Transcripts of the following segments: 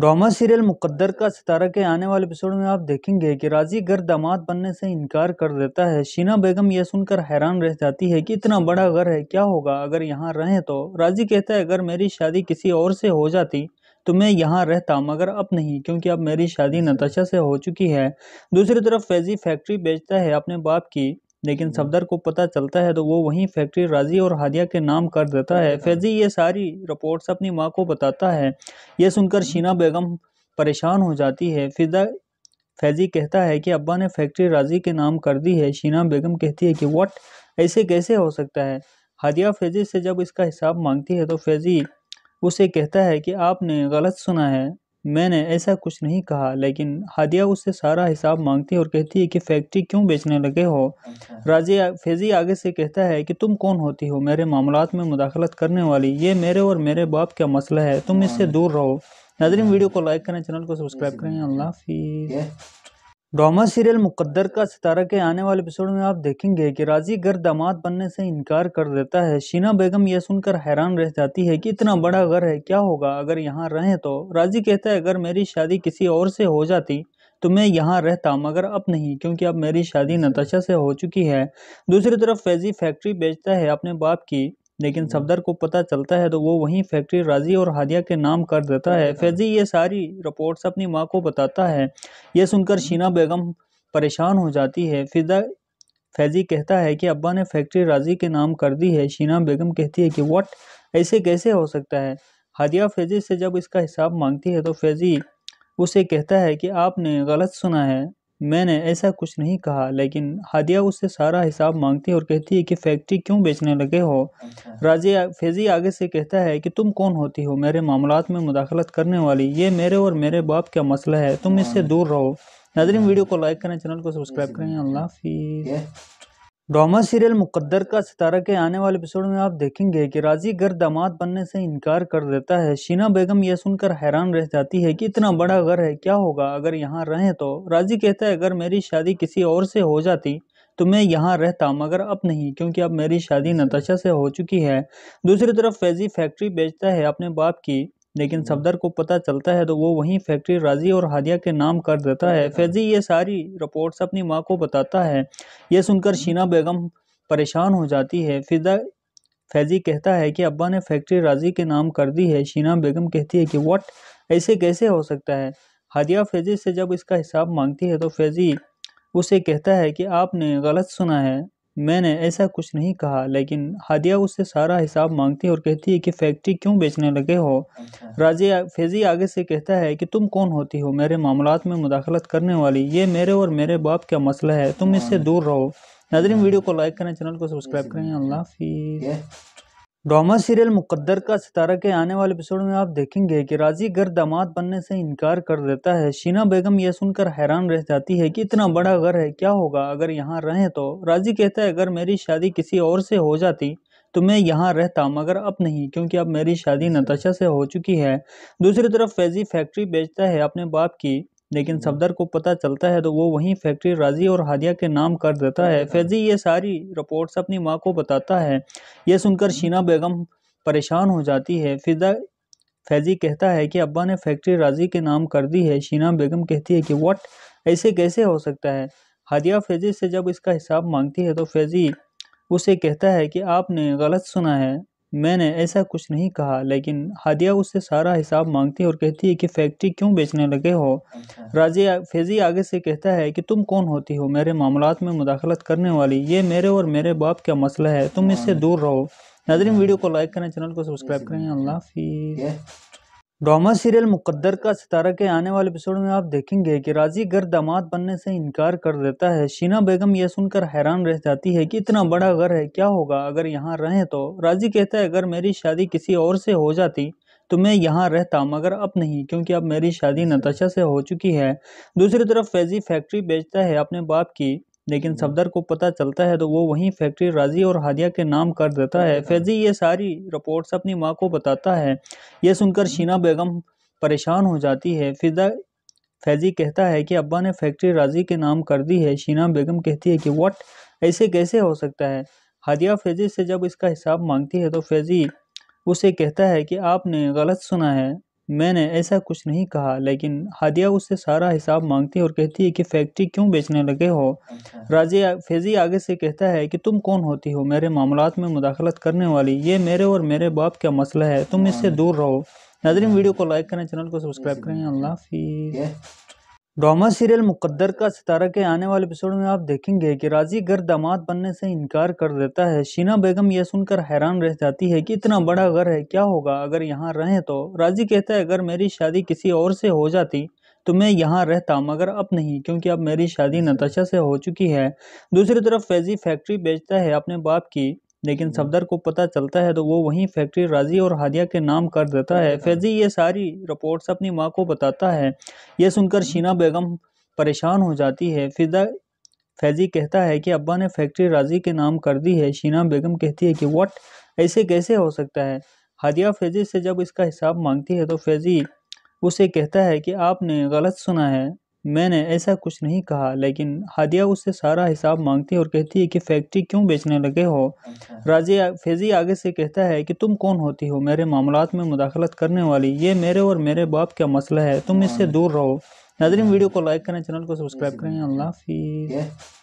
Drama serial मुकद्दर का सितारा के आने वाले एपिसोड में आप देखेंगे कि राजी घर दामाद बनने से इनकार कर देता है शीना बेगम यह सुनकर हैरान रह जाती है कि इतना बड़ा घर है क्या होगा अगर यहाँ रहें तो राजी कहता है अगर मेरी शादी किसी और से हो जाती तो मैं यहाँ रहता मगर अब नहीं क्योंकि अब मेरी शादी नताशा से हो चुकी है दूसरी तरफ फैजी फैक्ट्री बेचता है अपने बाप की लेकिन हम्म। सफदर को पता चलता है तो वो वहीं फैक्ट्री राजी और हादिया के नाम कर देता है हम्म। फैजी ये सारी रिपोर्ट्स अपनी माँ को बताता है ये सुनकर हम्म। शीना बेगम परेशान हो जाती है फिजा फैजी कहता है कि अब्बा ने फैक्ट्री राजी के नाम कर दी है शीना बेगम कहती है कि वट ऐसे कैसे हो सकता है हादिया फैजी से जब इसका हिसाब मांगती है तो फैजी उसे कहता है कि आपने गलत सुना है मैंने ऐसा कुछ नहीं कहा लेकिन हादिया उससे सारा हिसाब मांगती है और कहती है कि फैक्ट्री क्यों बेचने लगे हो अच्छा। राजे फैजी आगे से कहता है कि तुम कौन होती हो मेरे मामला में मुदाखलत करने वाली ये मेरे और मेरे बाप का मसला है तुम इससे हाँ। दूर रहो नाजरीन हाँ। वीडियो को लाइक करें चैनल को सब्सक्राइब करें अल्लाह हाफिज़ ड्रामा सीरियल मुकद्दर का सितारा के आने वाले एपिसोड में आप देखेंगे कि राजी घर दामाद बनने से इनकार कर देता है शीना बेगम यह सुनकर हैरान रह जाती है कि इतना बड़ा घर है क्या होगा अगर यहाँ रहें तो राजी कहता है अगर मेरी शादी किसी और से हो जाती तो मैं यहाँ रहता मगर अब नहीं क्योंकि अब मेरी शादी नताशा से हो चुकी है दूसरी तरफ फैजी फैक्ट्री बेचता है अपने बाप की लेकिन हम्म। सफदर को पता चलता है तो वो वहीं फैक्ट्री राजी और हादिया के नाम कर देता है फैजी ये सारी रिपोर्ट्स अपनी माँ को बताता है यह सुनकर हम्म। शीना बेगम परेशान हो जाती है फिजा फैजी कहता है कि अब्बा ने फैक्ट्री राजी के नाम कर दी है शीना बेगम कहती है कि वट ऐसे कैसे हो सकता है हादिया फैजी से जब इसका हिसाब मांगती है तो फैजी उसे कहता है कि आपने गलत सुना है मैंने ऐसा कुछ नहीं कहा लेकिन हादिया उससे सारा हिसाब मांगती है और कहती है कि फैक्ट्री क्यों बेचने लगे हो राजे फैजी आगे से कहता है कि तुम कौन होती हो मेरे मामलात में मुदाखलत करने वाली ये मेरे और मेरे बाप का मसला है तुम इससे हाँ। दूर रहो नाजरीन हाँ। वीडियो को लाइक करें चैनल को सब्सक्राइब करें अल्लाह हाफिज़ ड्रामा सीरियल मुकद्दर का सितारा के आने वाले एपिसोड में आप देखेंगे कि राजी घर दामाद बनने से इनकार कर देता है शीना बेगम यह सुनकर हैरान रह जाती है कि इतना बड़ा घर है क्या होगा अगर यहाँ रहें तो राजी कहता है अगर मेरी शादी किसी और से हो जाती तो मैं यहाँ रहता मगर अब नहीं क्योंकि अब मेरी शादी नताशा से हो चुकी है दूसरी तरफ फैजी फैक्ट्री बेचता है अपने बाप की लेकिन हम्म। सफदर को पता चलता है तो वो वहीं फैक्ट्री राजी और हादिया के नाम कर देता है हम्म। फैजी ये सारी रिपोर्ट्स अपनी माँ को बताता है यह सुनकर हम्म। शीना बेगम परेशान हो जाती है फिजा फैजी कहता है कि अब्बा ने फैक्ट्री राजी के नाम कर दी है शीना बेगम कहती है कि वट ऐसे कैसे हो सकता है हादिया फैजी से जब इसका हिसाब मांगती है तो फैजी उसे कहता है कि आपने गलत सुना है मैंने ऐसा कुछ नहीं कहा लेकिन हादिया उससे सारा हिसाब मांगती है और कहती है कि फैक्ट्री क्यों बेचने लगे हो अच्छा। राजे फैजी आगे से कहता है कि तुम कौन होती हो मेरे मामला में मुदाखलत करने वाली ये मेरे और मेरे बाप का मसला है तुम इससे हाँ। दूर रहो नाजरीन हाँ। वीडियो को लाइक करें चैनल को सब्सक्राइब करें अल्लाह हाफिज़ ड्रामा सीरियल मुकद्दर का सितारा के आने वाले एपिसोड में आप देखेंगे कि राजी घर दामाद बनने से इनकार कर देता है शीना बेगम यह सुनकर हैरान रह जाती है कि इतना बड़ा घर है क्या होगा अगर यहाँ रहें तो राजी कहता है अगर मेरी शादी किसी और से हो जाती तो मैं यहाँ रहता मगर अब नहीं क्योंकि अब मेरी शादी नताशा से हो चुकी है दूसरी तरफ फैजी फैक्ट्री बेचता है अपने बाप की लेकिन हम्म। सफदर को पता चलता है तो वो वहीं फैक्ट्री राजी और हादिया के नाम कर देता है हम्म। फैजी ये सारी रिपोर्ट्स अपनी माँ को बताता है ये सुनकर हम्म। शीना बेगम परेशान हो जाती है फिजा फैजी कहता है कि अब्बा ने फैक्ट्री राजी के नाम कर दी है शीना बेगम कहती है कि वट ऐसे कैसे हो सकता है हादिया फैजी से जब इसका हिसाब मांगती है तो फैजी उसे कहता है कि आपने गलत सुना है मैंने ऐसा कुछ नहीं कहा लेकिन हादिया उससे सारा हिसाब मांगती है और कहती है कि फैक्ट्री क्यों बेचने लगे हो राजे फैजी आगे से कहता है कि तुम कौन होती हो मेरे मामला में मुदाखलत करने वाली ये मेरे और मेरे बाप का मसला है तुम इससे हाँ। दूर रहो नाजरीन हाँ। वीडियो को लाइक करें चैनल को सब्सक्राइब करें अल्लाह हाफिज़ ड्रामा सीरियल मुकद्दर का सितारा के आने वाले एपिसोड में आप देखेंगे कि राजी घर दामाद बनने से इनकार कर देता है शीना बेगम यह सुनकर हैरान रह जाती है कि इतना बड़ा घर है क्या होगा अगर यहाँ रहें तो राजी कहता है अगर मेरी शादी किसी और से हो जाती तो मैं यहाँ रहता मगर अब नहीं क्योंकि अब मेरी शादी नताशा से हो चुकी है दूसरी तरफ फैजी फैक्ट्री बेचता है अपने बाप की लेकिन हम्म। सफदर को पता चलता है तो वो वहीं फैक्ट्री राजी और हादिया के नाम कर देता है हम्म। फैजी ये सारी रिपोर्ट्स अपनी माँ को बताता है यह सुनकर हम्म। शीना बेगम परेशान हो जाती है फिजा फैजी कहता है कि अब्बा ने फैक्ट्री राजी के नाम कर दी है शीना बेगम कहती है कि वट ऐसे कैसे हो सकता है हादिया फैजी से जब इसका हिसाब मांगती है तो फैजी उसे कहता है कि आपने गलत सुना है मैंने ऐसा कुछ नहीं कहा लेकिन हादिया उससे सारा हिसाब मांगती है और कहती है कि फैक्ट्री क्यों बेचने लगे हो अच्छा। राजिया फैजी आगे से कहता है कि तुम कौन होती हो मेरे मामला में मुदाखलत करने वाली ये मेरे और मेरे बाप का मसला है तुम इससे दूर रहो नाजरीन हाँ। वीडियो को लाइक करें चैनल को सब्सक्राइब करें अल्लाह हाफिज़ ड्रामा सीरियल मुकद्दर का सितारा के आने वाले एपिसोड में आप देखेंगे कि राजी घर दामाद बनने से इनकार कर देता है शीना बेगम यह सुनकर हैरान रह जाती है कि इतना बड़ा घर है क्या होगा अगर यहाँ रहें तो राजी कहता है अगर मेरी शादी किसी और से हो जाती तो मैं यहाँ रहता मगर अब नहीं क्योंकि अब मेरी शादी नताशा से हो चुकी है दूसरी तरफ फैजी फैक्ट्री बेचता है अपने बाप की लेकिन हम्म। सफदर को पता चलता है तो वो वहीं फैक्ट्री राजी और हादिया के नाम कर देता है हम्म। फैजी ये सारी रिपोर्ट्स अपनी माँ को बताता है ये सुनकर हम्म। शीना बेगम परेशान हो जाती है फिजा फैजी कहता है कि अब्बा ने फैक्ट्री राजी के नाम कर दी है शीना बेगम कहती है कि वट ऐसे कैसे हो सकता है हादिया फैजी से जब इसका हिसाब मांगती है तो फैजी उसे कहता है कि आपने गलत सुना है मैंने ऐसा कुछ नहीं कहा लेकिन हादिया उससे सारा हिसाब मांगती है और कहती है कि फैक्ट्री क्यों बेचने लगे हो अच्छा। राजी फैजी आगे से कहता है कि तुम कौन होती हो मेरे मामलात में मुदाखलत करने वाली ये मेरे और मेरे बाप का मसला है तुम इससे दूर रहो नाजरीन हाँ। वीडियो को लाइक करें चैनल को सब्सक्राइब करें अल्लाह हाफिज़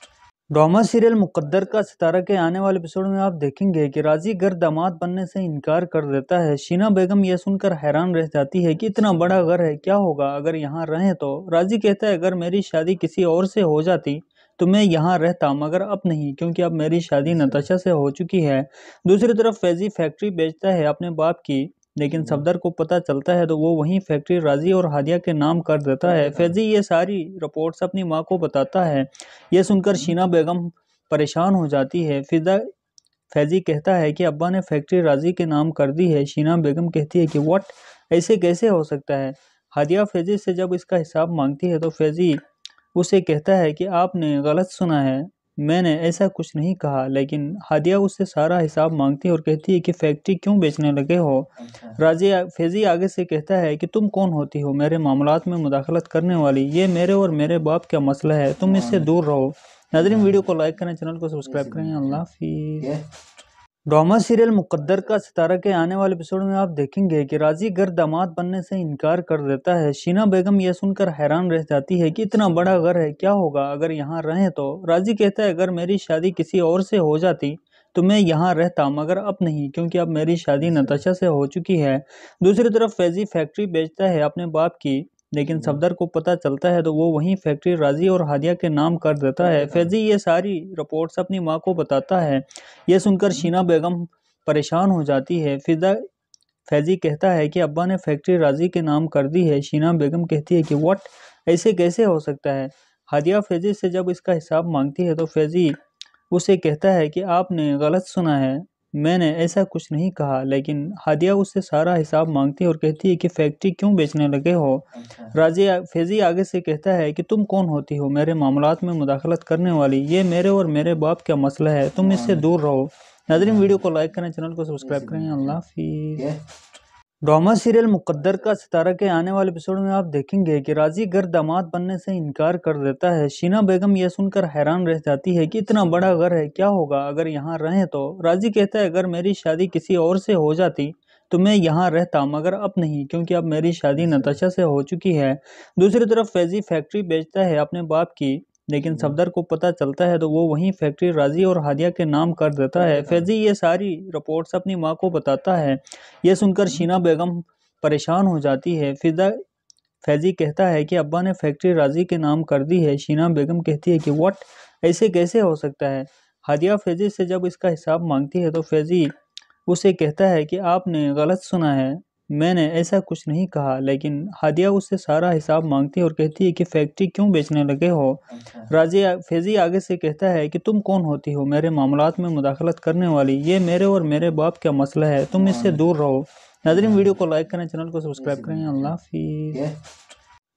ड्रामा सीरियल मुकद्दर का सितारा के आने वाले एपिसोड में आप देखेंगे कि राजी घर दामाद बनने से इनकार कर देता है शीना बेगम यह सुनकर हैरान रह जाती है कि इतना बड़ा घर है क्या होगा अगर यहाँ रहें तो राजी कहता है अगर मेरी शादी किसी और से हो जाती तो मैं यहाँ रहता मगर अब नहीं क्योंकि अब मेरी शादी नताशा से हो चुकी है दूसरी तरफ फैजी फैक्ट्री बेचता है अपने बाप की लेकिन हम्म। सफदर को पता चलता है तो वो वहीं फैक्ट्री राजी और हादिया के नाम कर देता है फैजी ये सारी रिपोर्ट्स अपनी माँ को बताता है यह सुनकर हम्म। शीना बेगम परेशान हो जाती है फिजा फैजी कहता है कि अब्बा ने फैक्ट्री राजी के नाम कर दी है शीना बेगम कहती है कि वट ऐसे कैसे हो सकता है हादिया फैजी से जब इसका हिसाब मांगती है तो फैजी उसे कहता है कि आपने गलत सुना है मैंने ऐसा कुछ नहीं कहा लेकिन हादिया उससे सारा हिसाब मांगती है और कहती है कि फैक्ट्री क्यों बेचने लगे हो राजे फैजी आगे से कहता है कि तुम कौन होती हो मेरे मामलात में मुदाखलत करने वाली ये मेरे और मेरे बाप का मसला है तुम इससे हाँ। दूर रहो नाजरीन हाँ। वीडियो को लाइक करें चैनल को सब्सक्राइब करें अल्लाह हाफिज़ ड्रामा सीरियल मुकद्दर का सितारा के आने वाले एपिसोड में आप देखेंगे कि राजी घर दामाद बनने से इनकार कर देता है शीना बेगम यह सुनकर हैरान रह जाती है कि इतना बड़ा घर है क्या होगा अगर यहाँ रहें तो राजी कहता है अगर मेरी शादी किसी और से हो जाती तो मैं यहाँ रहता मगर अब नहीं क्योंकि अब मेरी शादी नताशा से हो चुकी है दूसरी तरफ फैजी फैक्ट्री बेचता है अपने बाप की लेकिन हम्म। सफदर को पता चलता है तो वो वहीं फैक्ट्री राजी और हादिया के नाम कर देता है हम्म। फैजी ये सारी रिपोर्ट्स अपनी माँ को बताता है यह सुनकर हम्म। शीना बेगम परेशान हो जाती है फिजा फैजी कहता है कि अब्बा ने फैक्ट्री राजी के नाम कर दी है शीना बेगम कहती है कि वट ऐसे कैसे हो सकता है हादिया फैजी से जब इसका हिसाब मांगती है तो फैजी उसे कहता है कि आपने गलत सुना है मैंने ऐसा कुछ नहीं कहा लेकिन हादिया उससे सारा हिसाब मांगती है और कहती है कि फैक्ट्री क्यों बेचने लगे हो अच्छा। राजे फैजी आगे से कहता है कि तुम कौन होती हो मेरे मामला में मुदाखलत करने वाली ये मेरे और मेरे बाप का मसला है तुम इससे हाँ। दूर रहो नाजरीन हाँ। वीडियो को लाइक करें चैनल को सब्सक्राइब करें अल्लाह हाफिज़ ड्रामा सीरियल मुकद्दर का सितारा के आने वाले एपिसोड में आप देखेंगे कि राजी घर दामाद बनने से इनकार कर देता है शीना बेगम यह सुनकर हैरान रह जाती है कि इतना बड़ा घर है क्या होगा अगर यहाँ रहें तो राजी कहता है अगर मेरी शादी किसी और से हो जाती तो मैं यहाँ रहता मगर अब नहीं क्योंकि अब मेरी शादी नताशा से हो चुकी है दूसरी तरफ फैजी फैक्ट्री बेचता है अपने बाप की लेकिन हम्म। सफदर को पता चलता है तो वो वहीं फैक्ट्री राजी और हादिया के नाम कर देता है हम्म। फैजी ये सारी रिपोर्ट्स अपनी माँ को बताता है ये सुनकर हम्म। शीना बेगम परेशान हो जाती है फिजा फैजी कहता है कि अब्बा ने फैक्ट्री राजी के नाम कर दी है शीना बेगम कहती है कि वट ऐसे कैसे हो सकता है हादिया फैजी से जब इसका हिसाब मांगती है तो फैजी उसे कहता है कि आपने गलत सुना है मैंने ऐसा कुछ नहीं कहा लेकिन हादिया उससे सारा हिसाब मांगती है और कहती है कि फैक्ट्री क्यों बेचने लगे हो अच्छा। राजे फैजी आगे से कहता है कि तुम कौन होती हो मेरे मामला में मुदाखलत करने वाली ये मेरे और मेरे बाप का मसला है तुम इससे हाँ। दूर रहो नाजरीन हाँ। वीडियो को लाइक करें चैनल को सब्सक्राइब करें अल्लाह हाफिज़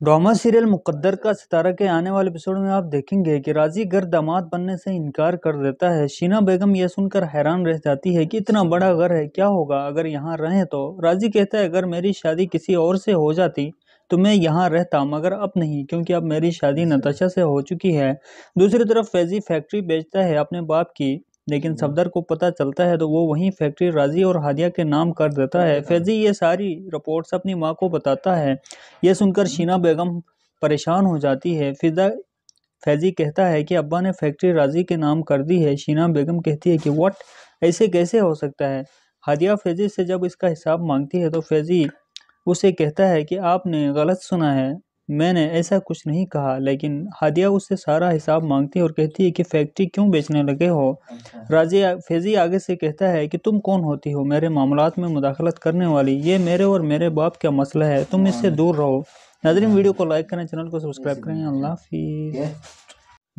ड्रामा सीरियल मुकद्दर का सितारा के आने वाले एपिसोड में आप देखेंगे कि राजी घर दामाद बनने से इनकार कर देता है शीना बेगम यह सुनकर हैरान रह जाती है कि इतना बड़ा घर है क्या होगा अगर यहाँ रहें तो राजी कहता है अगर मेरी शादी किसी और से हो जाती तो मैं यहाँ रहता मगर अब नहीं क्योंकि अब मेरी शादी नताशा से हो चुकी है दूसरी तरफ फैजी फैक्ट्री बेचता है अपने बाप की लेकिन हम्म। सफदर को पता चलता है तो वो वहीं फैक्ट्री राजी और हादिया के नाम कर देता है हम्म। फैजी ये सारी रिपोर्ट्स अपनी माँ को बताता है यह सुनकर हम्म। शीना बेगम परेशान हो जाती है फिजा फैजी कहता है कि अब्बा ने फैक्ट्री राजी के नाम कर दी है शीना बेगम कहती है कि वट ऐसे कैसे हो सकता है हादिया फैजी से जब इसका हिसाब मांगती है तो फैजी उसे कहता है कि आपने गलत सुना है मैंने ऐसा कुछ नहीं कहा लेकिन हादिया उससे सारा हिसाब मांगती है और कहती है कि फैक्ट्री क्यों बेचने लगे हो अच्छा। राजिया फैजी आगे से कहता है कि तुम कौन होती हो मेरे मामला में मुदाखलत करने वाली ये मेरे और मेरे बाप का मसला है तुम इससे दूर रहो नाजरीन हाँ। वीडियो को लाइक करें चैनल को सब्सक्राइब करें अल्लाह हाफिज़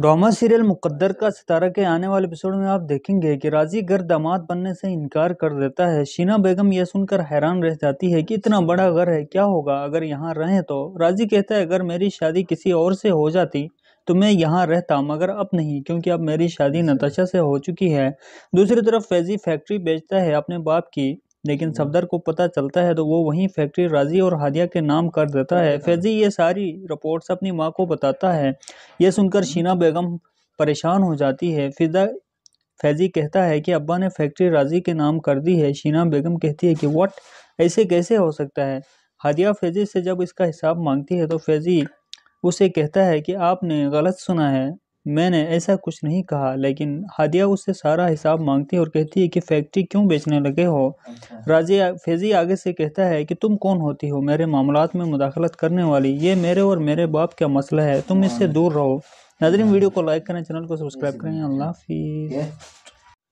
ड्रामा सीरियल मुकद्दर का सितारा के आने वाले एपिसोड में आप देखेंगे कि राजी घर दामाद बनने से इनकार कर देता है शीना बेगम यह सुनकर हैरान रह जाती है कि इतना बड़ा घर है क्या होगा अगर यहाँ रहें तो राजी कहता है अगर मेरी शादी किसी और से हो जाती तो मैं यहाँ रहता मगर अब नहीं क्योंकि अब मेरी शादी नताशा से हो चुकी है दूसरी तरफ फैजी फैक्ट्री बेचता है अपने बाप की लेकिन हम्म। सफदर को पता चलता है तो वो वहीं फैक्ट्री राजी और हादिया के नाम कर देता है हम्म। फैजी ये सारी रिपोर्ट्स अपनी माँ को बताता है ये सुनकर हम्म। शीना बेगम परेशान हो जाती है फिजा फैजी कहता है कि अब्बा ने फैक्ट्री राजी के नाम कर दी है शीना बेगम कहती है कि वट ऐसे कैसे हो सकता है हादिया फैजी से जब इसका हिसाब मांगती है तो फैजी उसे कहता है कि आपने गलत सुना है मैंने ऐसा कुछ नहीं कहा लेकिन हादिया उससे सारा हिसाब मांगती है और कहती है कि फैक्ट्री क्यों बेचने लगे हो अच्छा। राजी फैजी आगे से कहता है कि तुम कौन होती हो मेरे मामलात में मुदाखलत करने वाली ये मेरे और मेरे बाप का मसला है तुम इससे दूर रहो नाजरीन हाँ। वीडियो को लाइक करें चैनल को सब्सक्राइब करें अल्लाह हाफिज़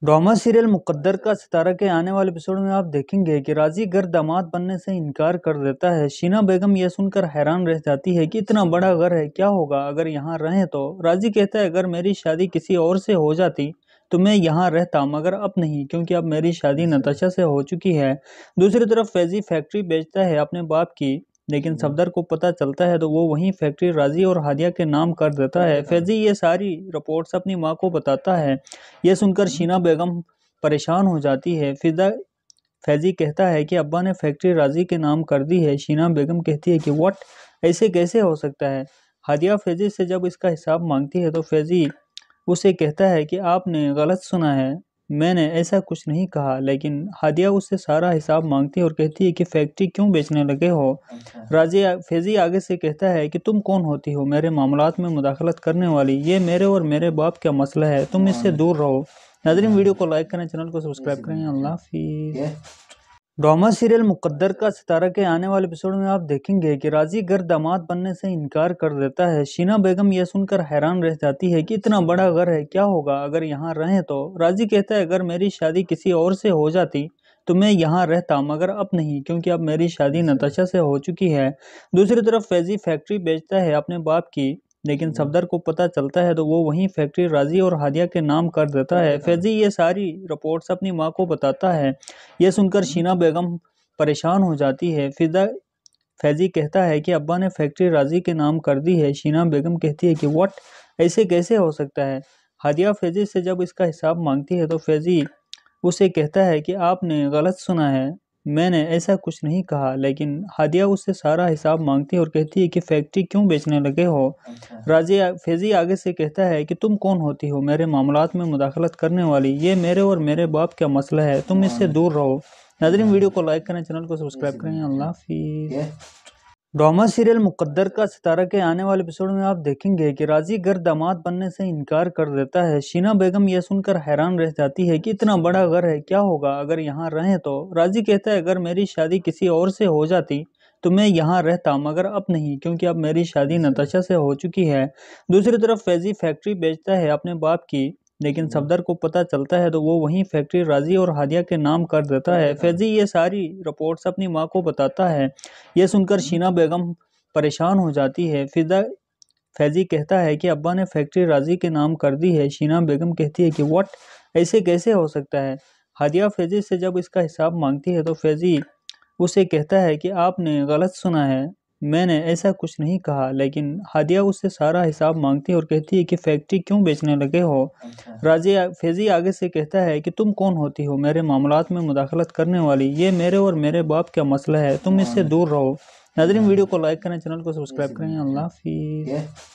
ड्रामा सीरियल मुकद्दर का सितारा के आने वाले एपिसोड में आप देखेंगे कि राजी घर दामाद बनने से इनकार कर देता है शीना बेगम यह सुनकर हैरान रह जाती है कि इतना बड़ा घर है क्या होगा अगर यहाँ रहें तो राजी कहता है अगर मेरी शादी किसी और से हो जाती तो मैं यहाँ रहता मगर अब नहीं क्योंकि अब मेरी शादी नताशा से हो चुकी है दूसरी तरफ फैजी फैक्ट्री बेचता है अपने बाप की लेकिन हम्म। सफदर को पता चलता है तो वो वहीं फैक्ट्री राजी और हादिया के नाम कर देता है हम्म। फैजी ये सारी रिपोर्ट्स अपनी माँ को बताता है यह सुनकर हम्म। शीना बेगम परेशान हो जाती है फिजा फैजी कहता है कि अब्बा ने फैक्ट्री राजी के नाम कर दी है शीना बेगम कहती है कि वट ऐसे कैसे हो सकता है हादिया फैजी से जब इसका हिसाब मांगती है तो फैजी उसे कहता है कि आपने गलत सुना है मैंने ऐसा कुछ नहीं कहा लेकिन हादिया उससे सारा हिसाब मांगती है और कहती है कि फैक्ट्री क्यों बेचने लगे हो राजे फैजी आगे से कहता है कि तुम कौन होती हो मेरे मामलात में मुदाखलत करने वाली ये मेरे और मेरे बाप का मसला है तुम इससे हाँ। दूर रहो नाजरीन हाँ। वीडियो को लाइक करें चैनल को सब्सक्राइब करें अल्लाह हाफिज़ ड्रामा सीरियल मुकद्दर का सितारा के आने वाले एपिसोड में आप देखेंगे कि राजी घर दामाद बनने से इनकार कर देता है शीना बेगम यह सुनकर हैरान रह जाती है कि इतना बड़ा घर है क्या होगा अगर यहाँ रहें तो राजी कहता है अगर मेरी शादी किसी और से हो जाती तो मैं यहाँ रहता मगर अब नहीं क्योंकि अब मेरी शादी नताशा से हो चुकी है दूसरी तरफ फैजी फैक्ट्री बेचता है अपने बाप की लेकिन हम्म। सफदर को पता चलता है तो वो वहीं फैक्ट्री राजी और हादिया के नाम कर देता है हम्म। फैजी ये सारी रिपोर्ट्स अपनी माँ को बताता है यह सुनकर हम्म। शीना बेगम परेशान हो जाती है फिजा फैजी कहता है कि अब्बा ने फैक्ट्री राजी के नाम कर दी है शीना बेगम कहती है कि वट ऐसे कैसे हो सकता है हादिया फैजी से जब इसका हिसाब मांगती है तो फैजी उसे कहता है कि आपने गलत सुना है मैंने ऐसा कुछ नहीं कहा लेकिन हादिया उससे सारा हिसाब मांगती है और कहती है कि फैक्ट्री क्यों बेचने लगे हो अच्छा। राजे फैजी आगे से कहता है कि तुम कौन होती हो मेरे मामला में मुदाखलत करने वाली ये मेरे और मेरे बाप का मसला है तुम इससे हाँ। दूर रहो नाजरीन हाँ। वीडियो को लाइक करें चैनल को सब्सक्राइब करें अल्लाह हाफिज़ ड्रामा सीरियल मुकद्दर का सितारा के आने वाले एपिसोड में आप देखेंगे कि राजी घर दामाद बनने से इनकार कर देता है शीना बेगम यह सुनकर हैरान रह जाती है कि इतना बड़ा घर है क्या होगा अगर यहाँ रहें तो राजी कहता है अगर मेरी शादी किसी और से हो जाती तो मैं यहाँ रहता मगर अब नहीं क्योंकि अब मेरी शादी नताशा से हो चुकी है दूसरी तरफ फैजी फैक्ट्री बेचता है अपने बाप की लेकिन हम्म। सफदर को पता चलता है तो वो वहीं फैक्ट्री राजी और हादिया के नाम कर देता है हम्म। फैजी ये सारी रिपोर्ट्स अपनी माँ को बताता है ये सुनकर हम्म। शीना बेगम परेशान हो जाती है फिजा फैजी कहता है कि अब्बा ने फैक्ट्री राजी के नाम कर दी है शीना बेगम कहती है कि वट ऐसे कैसे हो सकता है हादिया फैजी से जब इसका हिसाब मांगती है तो फैजी उसे कहता है कि आपने गलत सुना है मैंने ऐसा कुछ नहीं कहा लेकिन हादिया उससे सारा हिसाब मांगती है और कहती है कि फैक्ट्री क्यों बेचने लगे हो अच्छा। राजे फैजी आगे से कहता है कि तुम कौन होती हो मेरे मामलात में मुदाखलत करने वाली ये मेरे और मेरे बाप का मसला है तुम इससे हाँ। दूर रहो नाजरीन हाँ। वीडियो को लाइक करें चैनल को सब्सक्राइब करें अल्लाह हाफिज़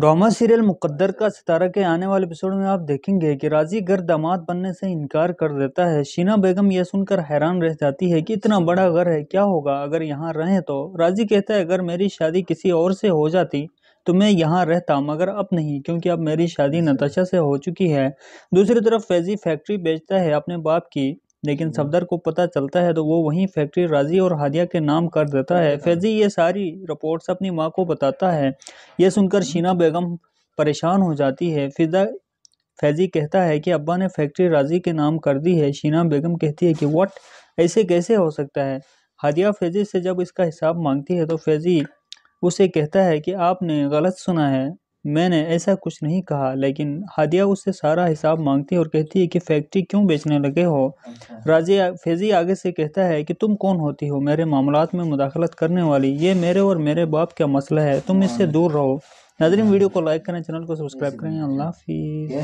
ड्रामा सीरियल मुकद्दर का सितारा के आने वाले एपिसोड में आप देखेंगे कि राजी घर दामाद बनने से इनकार कर देता है शीना बेगम यह सुनकर हैरान रह जाती है कि इतना बड़ा घर है क्या होगा अगर यहाँ रहें तो राजी कहता है अगर मेरी शादी किसी और से हो जाती तो मैं यहाँ रहता मगर अब नहीं क्योंकि अब मेरी शादी नताशा से हो चुकी है दूसरी तरफ फैजी फैक्ट्री बेचता है अपने बाप की लेकिन हम्म। सफदर को पता चलता है तो वो वहीं फैक्ट्री राजी और हादिया के नाम कर देता है हम्म। फैजी ये सारी रिपोर्ट्स अपनी माँ को बताता है यह सुनकर हम्म। शीना बेगम परेशान हो जाती है फिजा फैजी कहता है कि अब्बा ने फैक्ट्री राजी के नाम कर दी है शीना बेगम कहती है कि वट ऐसे कैसे हो सकता है हादिया फैजी से जब इसका हिसाब मांगती है तो फैजी उसे कहता है कि आपने गलत सुना है मैंने ऐसा कुछ नहीं कहा लेकिन हादिया उससे सारा हिसाब मांगती है और कहती है कि फैक्ट्री क्यों बेचने लगे हो अच्छा। राजिया फैजी आगे से कहता है कि तुम कौन होती हो मेरे मामला में मुदाखलत करने वाली ये मेरे और मेरे बाप का मसला है तुम इससे दूर रहो नाजरीन हाँ। वीडियो को लाइक करें चैनल को सब्सक्राइब करें अल्लाह हाफिज़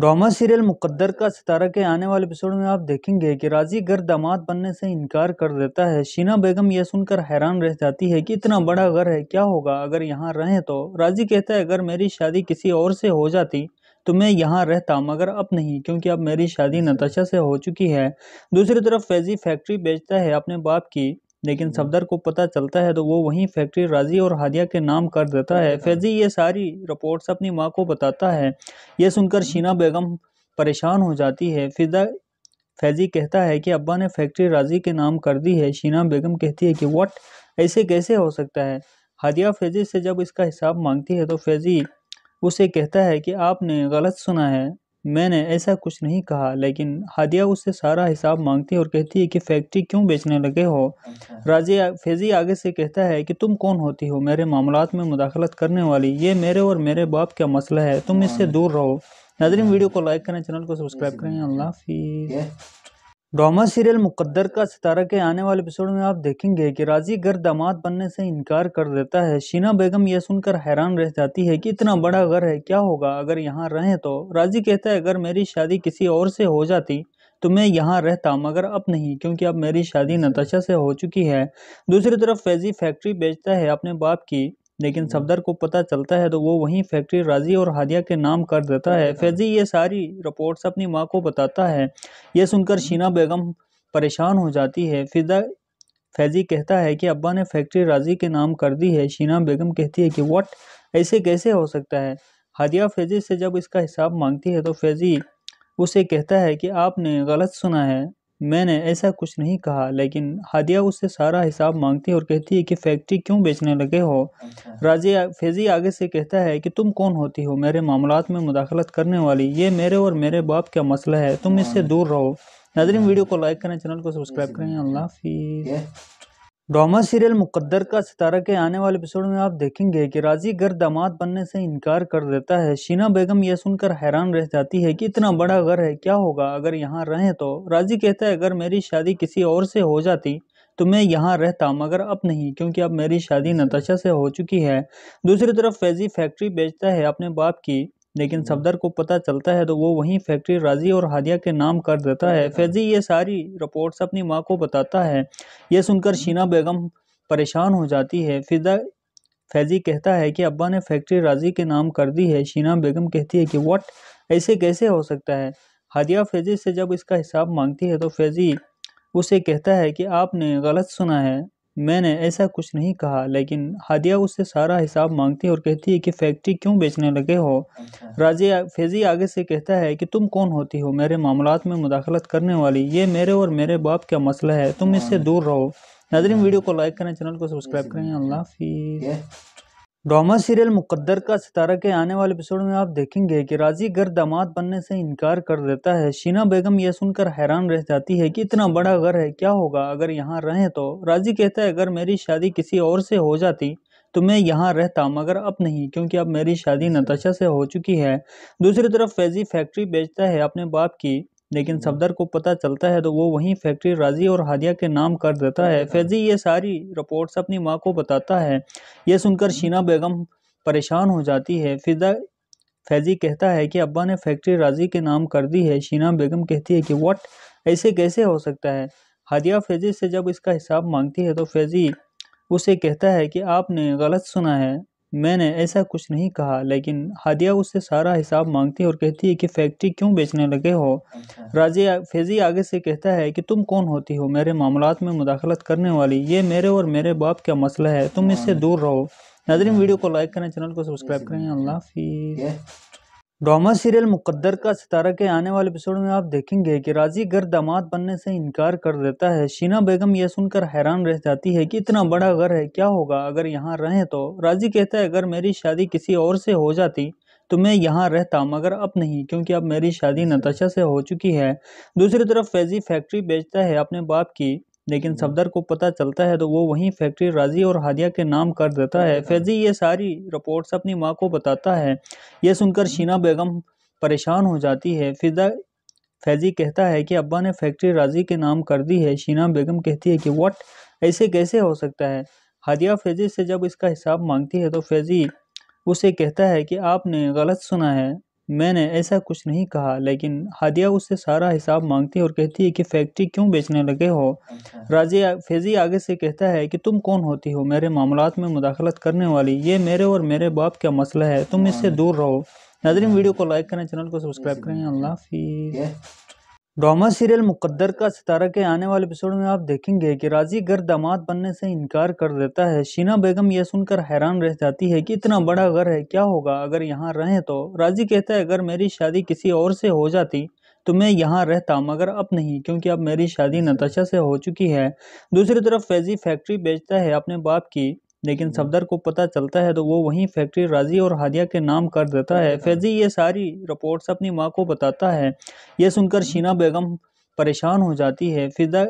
ड्रामा सीरियल मुकद्दर का सितारा के आने वाले एपिसोड में आप देखेंगे कि राजी घर दामाद बनने से इनकार कर देता है शीना बेगम यह सुनकर हैरान रह जाती है कि इतना बड़ा घर है क्या होगा अगर यहाँ रहें तो राजी कहता है अगर मेरी शादी किसी और से हो जाती तो मैं यहाँ रहता मगर अब नहीं क्योंकि अब मेरी शादी नताशा से हो चुकी है दूसरी तरफ फैजी फैक्ट्री बेचता है अपने बाप की लेकिन हम्म। सफदर को पता चलता है तो वो वहीं फैक्ट्री राजी और हादिया के नाम कर देता है हम्म। फैजी ये सारी रिपोर्ट्स अपनी माँ को बताता है ये सुनकर हम्म। शीना बेगम परेशान हो जाती है फिजा फैजी कहता है कि अब्बा ने फैक्ट्री राजी के नाम कर दी है शीना बेगम कहती है कि वट ऐसे कैसे हो सकता है हादिया फैजी से जब इसका हिसाब मांगती है तो फैजी उसे कहता है कि आपने गलत सुना है मैंने ऐसा कुछ नहीं कहा लेकिन हादिया उससे सारा हिसाब मांगती है और कहती है कि फैक्ट्री क्यों बेचने लगे हो अच्छा। राजे फैजी आगे से कहता है कि तुम कौन होती हो मेरे मामलात में मुदाखलत करने वाली ये मेरे और मेरे बाप का मसला है तुम इससे दूर रहो नाजरीन हाँ। वीडियो को लाइक करें चैनल को सब्सक्राइब करें अल्लाह हाफिज़ ड्रामा सीरियल मुकद्दर का सितारा के आने वाले एपिसोड में आप देखेंगे कि राजी घर दामाद बनने से इनकार कर देता है शीना बेगम यह सुनकर हैरान रह जाती है कि इतना बड़ा घर है क्या होगा अगर यहाँ रहें तो राजी कहता है अगर मेरी शादी किसी और से हो जाती तो मैं यहाँ रहता मगर अब नहीं क्योंकि अब मेरी शादी नताशा से हो चुकी है दूसरी तरफ फैजी फैक्ट्री बेचता है अपने बाप की लेकिन हम्म। सफदर को पता चलता है तो वो वहीं फैक्ट्री राजी और हादिया के नाम कर देता है हम्म। फैजी ये सारी रिपोर्ट्स अपनी माँ को बताता है यह सुनकर हम्म। शीना बेगम परेशान हो जाती है फिजा फैजी कहता है कि अब्बा ने फैक्ट्री राजी के नाम कर दी है शीना बेगम कहती है कि वट ऐसे कैसे हो सकता है हादिया फैजी से जब इसका हिसाब मांगती है तो फैजी उसे कहता है कि आपने गलत सुना है मैंने ऐसा कुछ नहीं कहा लेकिन हादिया उससे सारा हिसाब मांगती है और कहती है कि फैक्ट्री क्यों बेचने लगे हो राजे फैजी आगे से कहता है कि तुम कौन होती हो मेरे मामलात में मुदाखलत करने वाली ये मेरे और मेरे बाप का मसला है तुम इससे हाँ। दूर रहो नाजरीन हाँ। वीडियो को लाइक करें चैनल को सब्सक्राइब करें अल्लाह हाफिज़ ड्रामा सीरियल मुकद्दर का सितारा के आने वाले एपिसोड में आप देखेंगे कि राजी घर दामाद बनने से इनकार कर देता है शीना बेगम यह सुनकर हैरान रह जाती है कि इतना बड़ा घर है क्या होगा अगर यहाँ रहें तो राजी कहता है अगर मेरी शादी किसी और से हो जाती तो मैं यहाँ रहता मगर अब नहीं क्योंकि अब मेरी शादी नताशा से हो चुकी है दूसरी तरफ फैजी फैक्ट्री बेचता है अपने बाप की लेकिन हम्म। सफदर को पता चलता है तो वो वहीं फैक्ट्री राजी और हादिया के नाम कर देता है हम्म। फैजी ये सारी रिपोर्ट्स अपनी माँ को बताता है यह सुनकर हम्म। शीना बेगम परेशान हो जाती है फिजा फैजी कहता है कि अब्बा ने फैक्ट्री राजी के नाम कर दी है शीना बेगम कहती है कि वट ऐसे कैसे हो सकता है हादिया फैजी से जब इसका हिसाब मांगती है तो फैजी उसे कहता है कि आपने गलत सुना है मैंने ऐसा कुछ नहीं कहा लेकिन हादिया उससे सारा हिसाब मांगती है और कहती है कि फैक्ट्री क्यों बेचने लगे हो अच्छा। राजे फैजी आगे से कहता है कि तुम कौन होती हो मेरे मामला में मुदाखलत करने वाली ये मेरे और मेरे बाप का मसला है तुम इससे हाँ। दूर रहो नाजरीन हाँ। वीडियो को लाइक करें चैनल को सब्सक्राइब करें अल्लाह हाफिज़ ड्रामा सीरियल मुकद्दर का सितारा के आने वाले एपिसोड में आप देखेंगे कि राजी घर दामाद बनने से इनकार कर देता है शीना बेगम यह सुनकर हैरान रह जाती है कि इतना बड़ा घर है क्या होगा अगर यहाँ रहें तो राजी कहता है अगर मेरी शादी किसी और से हो जाती तो मैं यहाँ रहता मगर अब नहीं क्योंकि अब मेरी शादी नताशा से हो चुकी है दूसरी तरफ फैजी फैक्ट्री बेचता है अपने बाप की लेकिन हम्म। सफदर को पता चलता है तो वो वहीं फैक्ट्री राजी और हादिया के नाम कर देता है हम्म। फैजी ये सारी रिपोर्ट्स अपनी माँ को बताता है ये सुनकर हम्म। शीना बेगम परेशान हो जाती है फिजा फैजी कहता है कि अब्बा ने फैक्ट्री राजी के नाम कर दी है शीना बेगम कहती है कि वट ऐसे कैसे हो सकता है हादिया फैजी से जब इसका हिसाब मांगती है तो फैजी उसे कहता है कि आपने गलत सुना है मैंने ऐसा कुछ नहीं कहा लेकिन हादिया उससे सारा हिसाब मांगती है और कहती है कि फैक्ट्री क्यों बेचने लगे हो अच्छा। राजे फैजी आगे से कहता है कि तुम कौन होती हो मेरे मामला में मुदाखलत करने वाली ये मेरे और मेरे बाप का मसला है तुम इससे हाँ। दूर रहो नाजरीन हाँ। वीडियो को लाइक करें चैनल को सब्सक्राइब करें अल्लाह हाफिज़ ड्रामा सीरियल मुकद्दर का सितारा के आने वाले एपिसोड में आप देखेंगे कि राजी घर दामाद बनने से इनकार कर देता है शीना बेगम यह सुनकर हैरान रह जाती है कि इतना बड़ा घर है क्या होगा अगर यहाँ रहें तो राजी कहता है अगर मेरी शादी किसी और से हो जाती तो मैं यहाँ रहता मगर अब नहीं क्योंकि अब मेरी शादी नताशा से हो चुकी है दूसरी तरफ फैजी फैक्ट्री बेचता है अपने बाप की लेकिन हम्म। सफदर को पता चलता है तो वो वहीं फैक्ट्री राजी और हादिया के नाम कर देता है हम्म। फैजी ये सारी रिपोर्ट्स अपनी माँ को बताता है यह सुनकर हम्म। शीना बेगम परेशान हो जाती है फिजा फैजी कहता है कि अब्बा ने फैक्ट्री राजी के नाम कर दी है शीना बेगम कहती है कि वट ऐसे कैसे हो सकता है हादिया फैजी से जब इसका हिसाब मांगती है तो फैजी उसे कहता है कि आपने गलत सुना है मैंने ऐसा कुछ नहीं कहा लेकिन हादिया उससे सारा हिसाब मांगती है और कहती है कि फैक्ट्री क्यों बेचने लगे हो अच्छा। राजिया फैजी आगे से कहता है कि तुम कौन होती हो मेरे मामला में मुदाखलत करने वाली ये मेरे और मेरे बाप का मसला है तुम इससे दूर रहो नाजरीन हाँ। वीडियो को लाइक करें चैनल को सब्सक्राइब करें अल्लाह हाफिज़ ड्रामा सीरियल मुकद्दर का सितारा के आने वाले एपिसोड में आप देखेंगे कि राजी घर दामाद बनने से इनकार कर देता है शीना बेगम यह सुनकर हैरान रह जाती है कि इतना बड़ा घर है क्या होगा अगर यहाँ रहें तो राजी कहता है अगर मेरी शादी किसी और से हो जाती तो मैं यहाँ रहता मगर अब नहीं क्योंकि अब मेरी शादी नताशा से हो चुकी है दूसरी तरफ फैजी फैक्ट्री बेचता है अपने बाप की लेकिन हम्म। सफदर को पता चलता है तो वो वहीं फैक्ट्री राजी और हादिया के नाम कर देता है हम्म। फैजी ये सारी रिपोर्ट्स अपनी माँ को बताता है ये सुनकर हम्म। शीना बेगम परेशान हो जाती है फिजा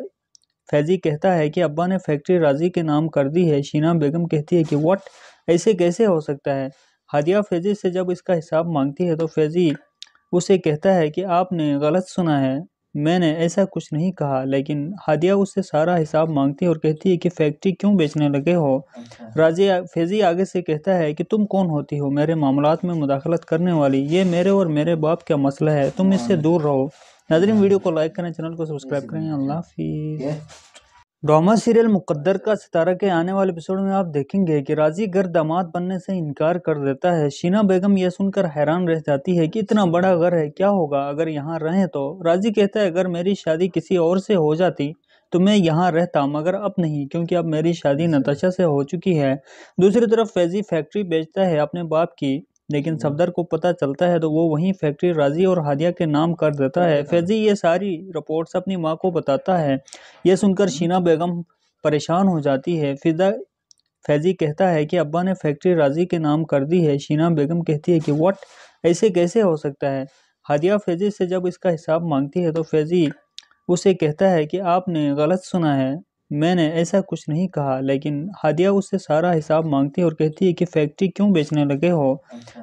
फैजी कहता है कि अब्बा ने फैक्ट्री राजी के नाम कर दी है शीना बेगम कहती है कि वट ऐसे कैसे हो सकता है हादिया फैजी से जब इसका हिसाब मांगती है तो फैजी उसे कहता है कि आपने गलत सुना है मैंने ऐसा कुछ नहीं कहा लेकिन हादिया उससे सारा हिसाब मांगती है और कहती है कि फैक्ट्री क्यों बेचने लगे हो अच्छा। राजे फैजी आगे से कहता है कि तुम कौन होती हो मेरे मामलात में मुदाखलत करने वाली ये मेरे और मेरे बाप का मसला है तुम इससे दूर रहो नाजरीन हाँ। वीडियो को लाइक करें चैनल को सब्सक्राइब करें अल्लाह हाफिज़ ड्रामा सीरियल मुकद्दर का सितारा के आने वाले एपिसोड में आप देखेंगे कि राजी घर दामाद बनने से इनकार कर देता है शीना बेगम यह सुनकर हैरान रह जाती है कि इतना बड़ा घर है क्या होगा अगर यहाँ रहें तो राजी कहता है अगर मेरी शादी किसी और से हो जाती तो मैं यहाँ रहता मगर अब नहीं क्योंकि अब मेरी शादी नताशा से हो चुकी है दूसरी तरफ फैजी फैक्ट्री बेचता है अपने बाप की लेकिन हम्म। सफदर को पता चलता है तो वो वहीं फैक्ट्री राजी और हादिया के नाम कर देता है हम्म। फैजी ये सारी रिपोर्ट्स अपनी माँ को बताता है यह सुनकर हम्म। शीना बेगम परेशान हो जाती है फिजा फैजी कहता है कि अब्बा ने फैक्ट्री राजी के नाम कर दी है शीना बेगम कहती है कि वट ऐसे कैसे हो सकता है हादिया फैजी से जब इसका हिसाब मांगती है तो फैजी उसे कहता है कि आपने गलत सुना है मैंने ऐसा कुछ नहीं कहा लेकिन हादिया उससे सारा हिसाब मांगती है और कहती है कि फैक्ट्री क्यों बेचने लगे हो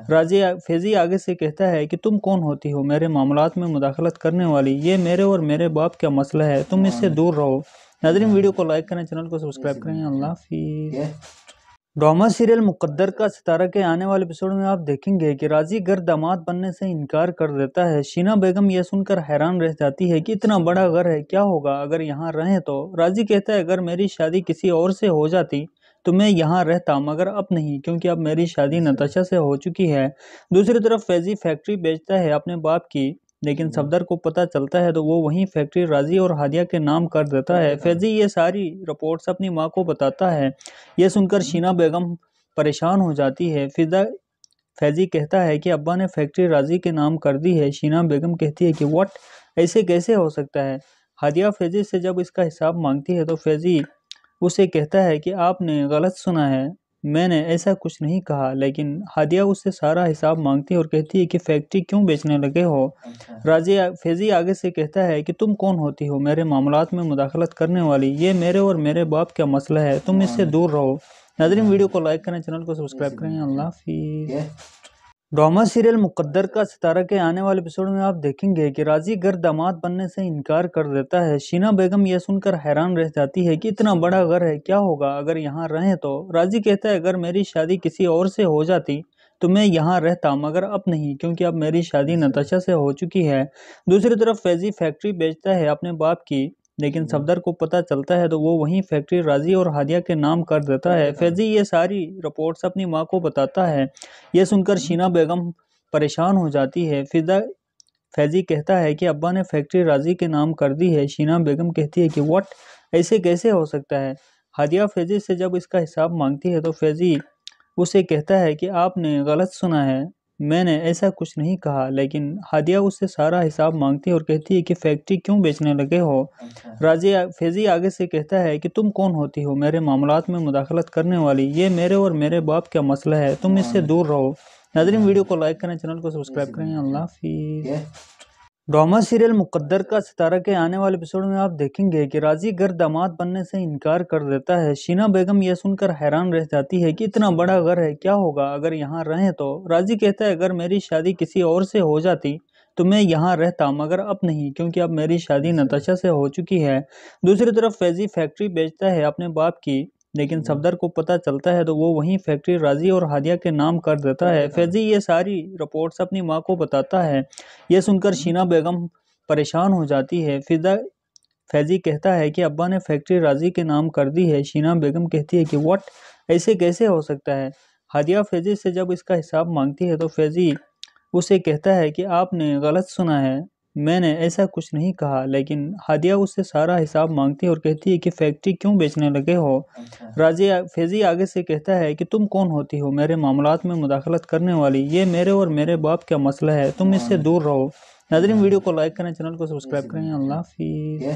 राजे फैजी आगे से कहता है कि तुम कौन होती हो मेरे मामलात में मुदाखलत करने वाली ये मेरे और मेरे बाप का मसला है तुम इससे हाँ। दूर रहो नाजरीन हाँ। वीडियो को लाइक करें चैनल को सब्सक्राइब करें अल्लाह हाफिज़ ड्रामा सीरियल मुकद्दर का सितारा के आने वाले एपिसोड में आप देखेंगे कि राजी घर दामाद बनने से इनकार कर देता है शीना बेगम यह सुनकर हैरान रह जाती है कि इतना बड़ा घर है क्या होगा अगर यहाँ रहें तो राजी कहता है अगर मेरी शादी किसी और से हो जाती तो मैं यहाँ रहता मगर अब नहीं क्योंकि अब मेरी शादी नताशा से हो चुकी है दूसरी तरफ फैजी फैक्ट्री बेचता है अपने बाप की लेकिन हम्म। सफदर को पता चलता है तो वो वहीं फैक्ट्री राजी और हादिया के नाम कर देता है हम्म। फैजी ये सारी रिपोर्ट्स अपनी माँ को बताता है यह सुनकर हम्म। शीना बेगम परेशान हो जाती है फिजा फैजी कहता है कि अब्बा ने फैक्ट्री राजी के नाम कर दी है शीना बेगम कहती है कि वट ऐसे कैसे हो सकता है हादिया फैजी से जब इसका हिसाब मांगती है तो फैजी उसे कहता है कि आपने गलत सुना है मैंने ऐसा कुछ नहीं कहा लेकिन हादिया उससे सारा हिसाब मांगती है और कहती है कि फैक्ट्री क्यों बेचने लगे हो अच्छा। राजे फैजी आगे से कहता है कि तुम कौन होती हो मेरे मामला में मुदाखलत करने वाली ये मेरे और मेरे बाप का मसला है तुम इससे हाँ। दूर रहो नाजरीन हाँ। वीडियो को लाइक करें चैनल को सब्सक्राइब करें अल्लाह हाफिज़ ड्रामा सीरियल मुकद्दर का सितारा के आने वाले एपिसोड में आप देखेंगे कि राजी घर दामाद बनने से इनकार कर देता है शीना बेगम यह सुनकर हैरान रह जाती है कि इतना बड़ा घर है क्या होगा अगर यहाँ रहें तो राजी कहता है अगर मेरी शादी किसी और से हो जाती तो मैं यहाँ रहता मगर अब नहीं क्योंकि अब मेरी शादी नताशा से हो चुकी है दूसरी तरफ फैजी फैक्ट्री बेचता है अपने बाप की लेकिन हम्म। सफदर को पता चलता है तो वो वहीं फैक्ट्री राजी और हादिया के नाम कर देता है हम्म। फैजी ये सारी रिपोर्ट्स अपनी माँ को बताता है ये सुनकर हम्म। शीना बेगम परेशान हो जाती है फिजा फैजी कहता है कि अब्बा ने फैक्ट्री राजी के नाम कर दी है शीना बेगम कहती है कि वट ऐसे कैसे हो सकता है हादिया फैजी से जब इसका हिसाब मांगती है तो फैजी उसे कहता है कि आपने गलत सुना है मैंने ऐसा कुछ नहीं कहा लेकिन हादिया उससे सारा हिसाब मांगती है और कहती है कि फैक्ट्री क्यों बेचने लगे हो अच्छा। राजे फैजी आगे से कहता है कि तुम कौन होती हो मेरे मामला में मुदाखलत करने वाली ये मेरे और मेरे बाप का मसला है तुम इससे हाँ। दूर रहो नाजरीन हाँ। वीडियो को लाइक करें चैनल को सब्सक्राइब करें अल्लाह हाफिज़ ड्रामा सीरियल मुकद्दर का सितारा के आने वाले एपिसोड में आप देखेंगे कि राजी घर दामाद बनने से इनकार कर देता है शीना बेगम यह सुनकर हैरान रह जाती है कि इतना बड़ा घर है क्या होगा अगर यहाँ रहें तो राजी कहता है अगर मेरी शादी किसी और से हो जाती तो मैं यहाँ रहता मगर अब नहीं क्योंकि अब मेरी शादी नताशा से हो चुकी है दूसरी तरफ फैजी फैक्ट्री बेचता है अपने बाप की लेकिन हम्म। सफदर को पता चलता है तो वो वहीं फैक्ट्री राजी और हादिया के नाम कर देता है हम्म। फैजी ये सारी रिपोर्ट्स अपनी माँ को बताता है यह सुनकर हम्म। शीना बेगम परेशान हो जाती है फिजा फैजी कहता है कि अब्बा ने फैक्ट्री राजी के नाम कर दी है शीना बेगम कहती है कि वट ऐसे कैसे हो सकता है हादिया फैजी से जब इसका हिसाब मांगती है तो फैजी उसे कहता है कि आपने गलत सुना है मैंने ऐसा कुछ नहीं कहा लेकिन हादिया उससे सारा हिसाब मांगती है और कहती है कि फैक्ट्री क्यों बेचने लगे हो अच्छा। राजिया फैजी आगे से कहता है कि तुम कौन होती हो मेरे मामला में मुदाखलत करने वाली ये मेरे और मेरे बाप का मसला है तुम इससे दूर रहो नाजरीन हाँ। वीडियो को लाइक करें चैनल को सब्सक्राइब करें अल्लाह हाफिज़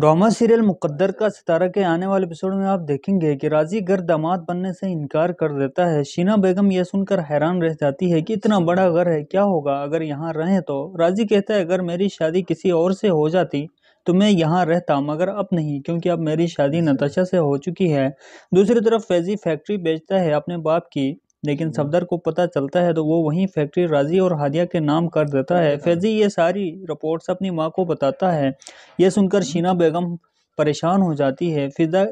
ड्रामा सीरियल मुकद्दर का सितारा के आने वाले एपिसोड में आप देखेंगे कि राजी घर दामाद बनने से इनकार कर देता है शीना बेगम यह सुनकर हैरान रह जाती है कि इतना बड़ा घर है क्या होगा अगर यहाँ रहें तो राजी कहता है अगर मेरी शादी किसी और से हो जाती तो मैं यहाँ रहता मगर अब नहीं क्योंकि अब मेरी शादी नताशा से हो चुकी है दूसरी तरफ फैजी फैक्ट्री बेचता है अपने बाप की लेकिन हम्म। सफदर को पता चलता है तो वो वहीं फैक्ट्री राजी और हादिया के नाम कर देता है हम्म। फैजी ये सारी रिपोर्ट्स अपनी माँ को बताता है ये सुनकर हम्म। शीना बेगम परेशान हो जाती है फिजा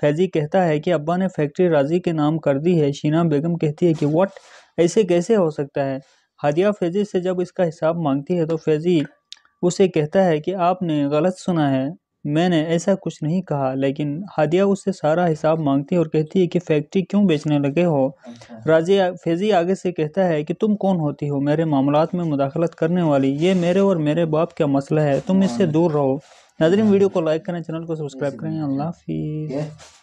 फैजी कहता है कि अब्बा ने फैक्ट्री राजी के नाम कर दी है शीना बेगम कहती है कि वट ऐसे कैसे हो सकता है हादिया फैजी से जब इसका हिसाब मांगती है तो फैजी उसे कहता है कि आपने गलत सुना है मैंने ऐसा कुछ नहीं कहा लेकिन हादिया उससे सारा हिसाब मांगती है और कहती है कि फैक्ट्री क्यों बेचने लगे हो अच्छा। राजी फैजी आगे से कहता है कि तुम कौन होती हो मेरे मामला में मुदाखलत करने वाली ये मेरे और मेरे बाप का मसला है तुम इससे हाँ। दूर रहो नाजरीन हाँ। वीडियो को लाइक करें चैनल को सब्सक्राइब करें अल्लाह हाफिज़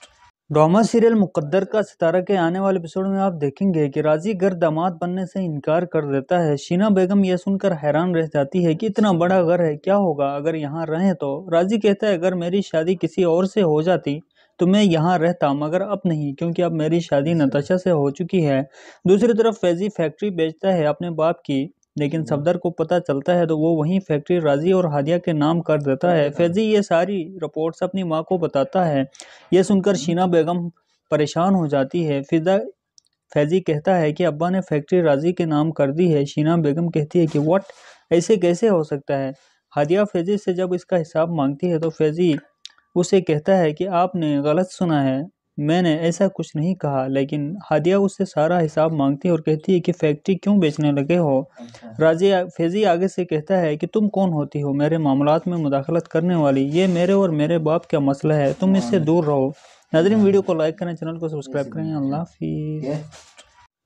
ड्रामा सीरियल मुकद्दर का सितारा के आने वाले एपिसोड में आप देखेंगे कि राजी घर दामाद बनने से इनकार कर देता है शीना बेगम यह सुनकर हैरान रह जाती है कि इतना बड़ा घर है क्या होगा अगर यहाँ रहें तो राजी कहता है अगर मेरी शादी किसी और से हो जाती तो मैं यहाँ रहता मगर अब नहीं क्योंकि अब मेरी शादी नताशा से हो चुकी है दूसरी तरफ फैजी फैक्ट्री बेचता है अपने बाप की लेकिन हम्म। सफदर को पता चलता है तो वो वहीं फैक्ट्री राजी और हादिया के नाम कर देता है हम्म। फैजी ये सारी रिपोर्ट्स अपनी माँ को बताता है ये सुनकर हम्म। शीना बेगम परेशान हो जाती है फिजा फैजी कहता है कि अब्बा ने फैक्ट्री राजी के नाम कर दी है शीना बेगम कहती है कि वट ऐसे कैसे हो सकता है हादिया फैजी से जब इसका हिसाब मांगती है तो फैजी उसे कहता है कि आपने गलत सुना है मैंने ऐसा कुछ नहीं कहा लेकिन हादिया उससे सारा हिसाब मांगती है और कहती है कि फैक्ट्री क्यों बेचने लगे हो राजे फैजी आगे से कहता है कि तुम कौन होती हो मेरे मामलात में मुदाखलत करने वाली ये मेरे और मेरे बाप का मसला है तुम इससे हाँ। दूर रहो नाजरीन हाँ। वीडियो को लाइक करें चैनल को सब्सक्राइब करें अल्लाह हाफिज़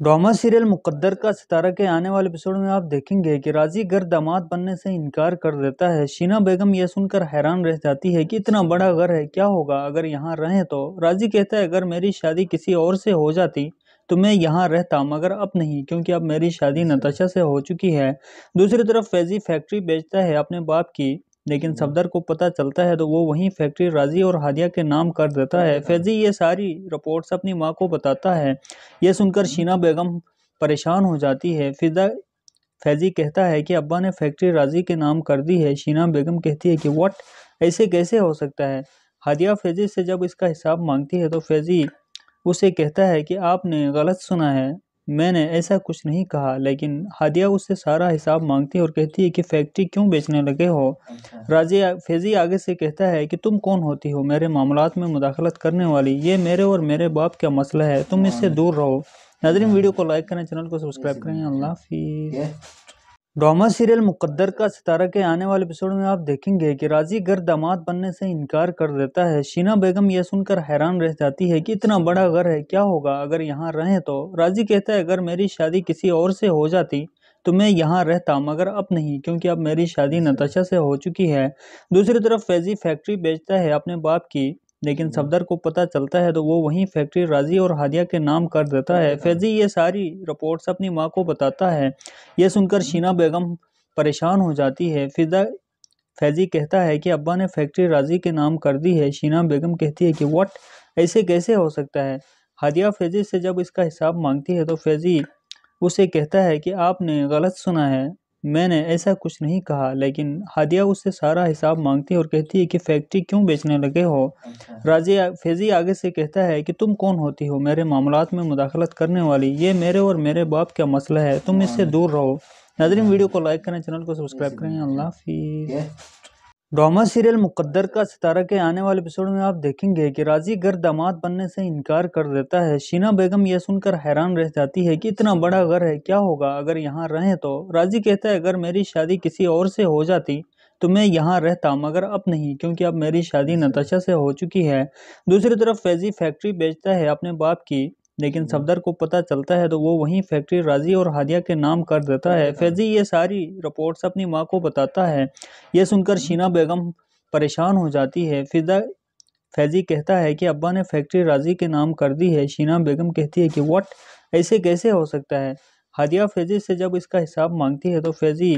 ड्रामा सीरियल मुकद्दर का सितारा के आने वाले एपिसोड में आप देखेंगे कि राजी घर दामाद बनने से इनकार कर देता है शीना बेगम यह सुनकर हैरान रह जाती है कि इतना बड़ा घर है क्या होगा अगर यहाँ रहें तो राजी कहता है अगर मेरी शादी किसी और से हो जाती तो मैं यहाँ रहता मगर अब नहीं क्योंकि अब मेरी शादी नताशा से हो चुकी है दूसरी तरफ फैजी फैक्ट्री बेचता है अपने बाप की लेकिन हम्म। सफदर को पता चलता है तो वो वहीं फैक्ट्री राजी और हादिया के नाम कर देता है हम्म। फैजी ये सारी रिपोर्ट्स अपनी माँ को बताता है यह सुनकर हम्म। शीना बेगम परेशान हो जाती है फिजा फैजी कहता है कि अब्बा ने फैक्ट्री राजी के नाम कर दी है शीना बेगम कहती है कि वट ऐसे कैसे हो सकता है हादिया फैजी से जब इसका हिसाब मांगती है तो फैजी उसे कहता है कि आपने गलत सुना है मैंने ऐसा कुछ नहीं कहा लेकिन हादिया उससे सारा हिसाब मांगती है और कहती है कि फैक्ट्री क्यों बेचने लगे हो अच्छा। राजे फैजी आगे से कहता है कि तुम कौन होती हो मेरे मामला में मुदाखलत करने वाली ये मेरे और मेरे बाप का मसला है तुम इससे हाँ। दूर रहो नाजरीन हाँ। वीडियो को लाइक करें चैनल को सब्सक्राइब करें अल्लाह हाफिज़ ड्रामा सीरियल मुकद्दर का सितारा के आने वाले एपिसोड में आप देखेंगे कि राजी घर दामाद बनने से इनकार कर देता है शीना बेगम यह सुनकर हैरान रह जाती है कि इतना बड़ा घर है क्या होगा अगर यहाँ रहें तो राजी कहता है अगर मेरी शादी किसी और से हो जाती तो मैं यहाँ रहता मगर अब नहीं क्योंकि अब मेरी शादी नताशा से हो चुकी है दूसरी तरफ फैजी फैक्ट्री बेचता है अपने बाप की लेकिन हम्म। सफदर को पता चलता है तो वो वहीं फैक्ट्री राजी और हादिया के नाम कर देता है हम्म। फैजी ये सारी रिपोर्ट्स अपनी माँ को बताता है यह सुनकर हम्म। शीना बेगम परेशान हो जाती है फिजा फैजी कहता है कि अब्बा ने फैक्ट्री राजी के नाम कर दी है शीना बेगम कहती है कि वट ऐसे कैसे हो सकता है हादिया फैजी से जब इसका हिसाब मांगती है तो फैजी उसे कहता है कि आपने गलत सुना है मैंने ऐसा कुछ नहीं कहा लेकिन हादिया उससे सारा हिसाब मांगती है और कहती है कि फैक्ट्री क्यों बेचने लगे हो अच्छा। राजे फैजी आगे से कहता है कि तुम कौन होती हो मेरे मामला में मुदाखलत करने वाली ये मेरे और मेरे बाप का मसला है तुम इससे दूर रहो नाजरीन हाँ। वीडियो को लाइक करें चैनल को सब्सक्राइब करें अल्लाह हाफिज़ ड्रामा सीरियल मुकद्दर का सितारा के आने वाले एपिसोड में आप देखेंगे कि राजी घर दामाद बनने से इनकार कर देता है शीना बेगम यह सुनकर हैरान रह जाती है कि इतना बड़ा घर है क्या होगा अगर यहाँ रहें तो राजी कहता है अगर मेरी शादी किसी और से हो जाती तो मैं यहाँ रहता मगर अब नहीं क्योंकि अब मेरी शादी नताशा से हो चुकी है दूसरी तरफ फैजी फैक्ट्री बेचता है अपने बाप की लेकिन हम्म। सफदर को पता चलता है तो वो वहीं फैक्ट्री राजी और हादिया के नाम कर देता है हम्म। फैजी ये सारी रिपोर्ट्स अपनी माँ को बताता है यह सुनकर हम्म। शीना बेगम परेशान हो जाती है फिजा फैजी कहता है कि अब्बा ने फैक्ट्री राजी के नाम कर दी है शीना बेगम कहती है कि वट ऐसे कैसे हो सकता है हादिया फैजी से जब इसका हिसाब मांगती है तो फैजी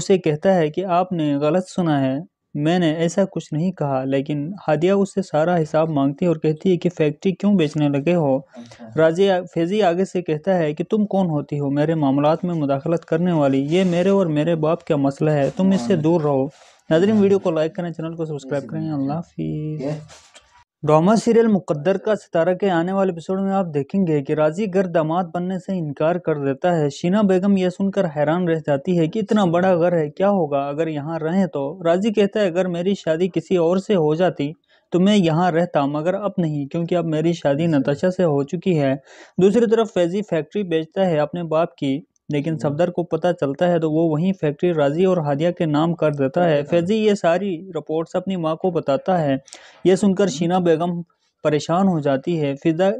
उसे कहता है कि आपने गलत सुना है मैंने ऐसा कुछ नहीं कहा लेकिन हादिया उससे सारा हिसाब मांगती है और कहती है कि फैक्ट्री क्यों बेचने लगे हो अच्छा। राजिया फैजी आगे से कहता है कि तुम कौन होती हो मेरे मामला में मुदाखलत करने वाली ये मेरे और मेरे बाप का मसला है तुम इससे दूर रहो नाजरीन हाँ। वीडियो को लाइक करें चैनल को सब्सक्राइब करें अल्लाह हाफिज़ ड्रामा सीरियल मुकद्दर का सितारा के आने वाले एपिसोड में आप देखेंगे कि राजी घर दामाद बनने से इनकार कर देता है शीना बेगम यह सुनकर हैरान रह जाती है कि इतना बड़ा घर है क्या होगा अगर यहाँ रहें तो राजी कहता है अगर मेरी शादी किसी और से हो जाती तो मैं यहाँ रहता मगर अब नहीं क्योंकि अब मेरी शादी नताशा से हो चुकी है दूसरी तरफ फैजी फैक्ट्री बेचता है अपने बाप की लेकिन हम्म। सफदर को पता चलता है तो वो वहीं फैक्ट्री राजी और हादिया के नाम कर देता है हम्म। फैजी ये सारी रिपोर्ट्स अपनी माँ को बताता है ये सुनकर हम्म। शीना बेगम परेशान हो जाती है फिजा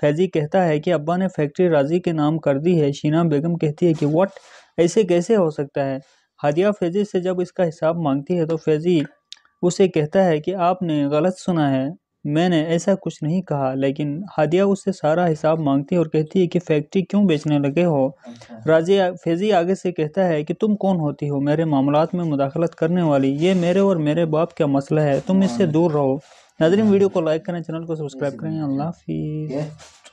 फैजी कहता है कि अब्बा ने फैक्ट्री राजी के नाम कर दी है शीना बेगम कहती है कि वट ऐसे कैसे हो सकता है हादिया फैजी से जब इसका हिसाब मांगती है तो फैजी उसे कहता है कि आपने गलत सुना है मैंने ऐसा कुछ नहीं कहा लेकिन हादिया उससे सारा हिसाब मांगती है और कहती है कि फैक्ट्री क्यों बेचने लगे हो अच्छा। राजे फैजी आगे से कहता है कि तुम कौन होती हो मेरे मामलात में मुदाखलत करने वाली ये मेरे और मेरे बाप का मसला है तुम इससे हाँ। दूर रहो नाजरीन हाँ। वीडियो को लाइक करें चैनल को सब्सक्राइब करें अल्लाह हाफिज़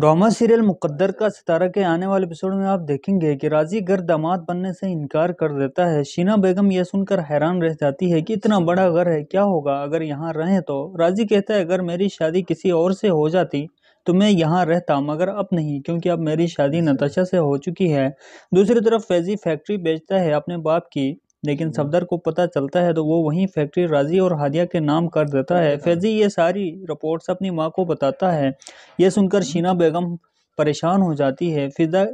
ड्रामा सीरियल मुकद्दर का सितारा के आने वाले एपिसोड में आप देखेंगे कि राजी घर दामाद बनने से इनकार कर देता है शीना बेगम यह सुनकर हैरान रह जाती है कि इतना बड़ा घर है क्या होगा अगर यहाँ रहें तो राजी कहता है अगर मेरी शादी किसी और से हो जाती तो मैं यहाँ रहता मगर अब नहीं क्योंकि अब मेरी शादी नताशा से हो चुकी है दूसरी तरफ फैजी फैक्ट्री बेचता है अपने बाप की लेकिन हम्म। सफदर को पता चलता है तो वो वहीं फैक्ट्री राजी और हादिया के नाम कर देता है फैजी ये सारी रिपोर्ट्स अपनी माँ को बताता है ये सुनकर हम्म। शीना बेगम परेशान हो जाती है फिजा